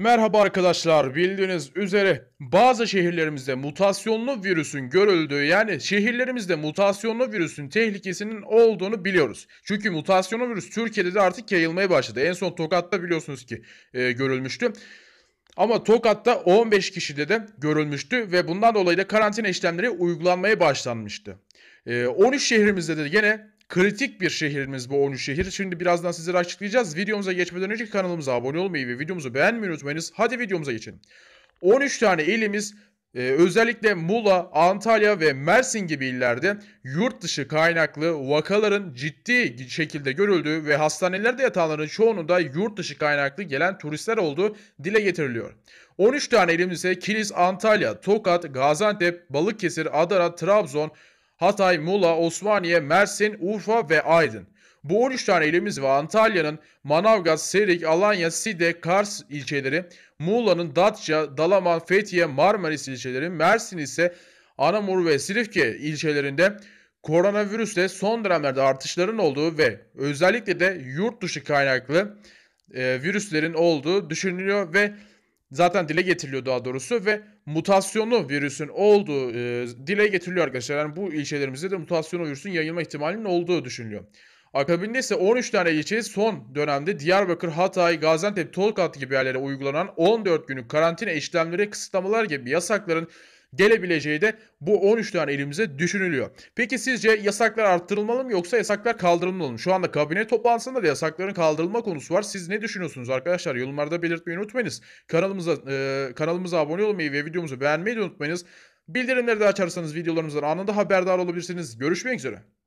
Merhaba arkadaşlar bildiğiniz üzere bazı şehirlerimizde mutasyonlu virüsün görüldüğü yani şehirlerimizde mutasyonlu virüsün tehlikesinin olduğunu biliyoruz. Çünkü mutasyonlu virüs Türkiye'de de artık yayılmaya başladı. En son Tokat'ta biliyorsunuz ki e, görülmüştü. Ama Tokat'ta 15 kişide de görülmüştü ve bundan dolayı da karantina işlemleri uygulanmaya başlanmıştı. E, 13 şehrimizde de gene kritik bir şehrimiz bu 13 şehir. Şimdi birazdan sizlere açıklayacağız. Videomuza geçmeden önce kanalımıza abone olmayı ve videomuzu beğenmeyi unutmayınız. Hadi videomuza geçelim. 13 tane ilimiz ee, özellikle Mula, Antalya ve Mersin gibi illerde yurt dışı kaynaklı vakaların ciddi şekilde görüldüğü ve hastanelerde yatanların çoğunun da yurt dışı kaynaklı gelen turistler olduğu dile getiriliyor. 13 tane ilimiz ise Kilis, Antalya, Tokat, Gaziantep, Balıkesir, Adana, Trabzon, Hatay, Mula, Osmaniye, Mersin, Urfa ve Aydın. Bu 13 tane ilimiz ve Antalya'nın Manavgat, Serik, Alanya, Side, Kars ilçeleri, Muğla'nın Datça, Dalaman, Fethiye, Marmaris ilçeleri, Mersin ise Anamur ve Silifke ilçelerinde koronavirüste son dönemlerde artışların olduğu ve özellikle de yurt dışı kaynaklı e, virüslerin olduğu düşünülüyor ve zaten dile getiriliyor daha doğrusu ve mutasyonu virüsün olduğu e, dile getiriliyor arkadaşlar. Yani bu ilçelerimizde de mutasyonu virüsün yayılma ihtimalinin olduğu düşünülüyor. Akabinde ise 13 tane ilçeye son dönemde Diyarbakır, Hatay, Gaziantep, Tolkat gibi yerlere uygulanan 14 günlük karantina işlemleri, kısıtlamalar gibi yasakların gelebileceği de bu 13 tane elimize düşünülüyor. Peki sizce yasaklar arttırılmalı mı yoksa yasaklar kaldırılmalı mı? Şu anda kabine toplantısında da yasakların kaldırılma konusu var. Siz ne düşünüyorsunuz arkadaşlar? Yorumlarda belirtmeyi unutmayınız. Kanalımıza e, kanalımıza abone olmayı ve videomuzu beğenmeyi de unutmayınız. Bildirimleri de açarsanız videolarımızdan anında haberdar olabilirsiniz. Görüşmek üzere.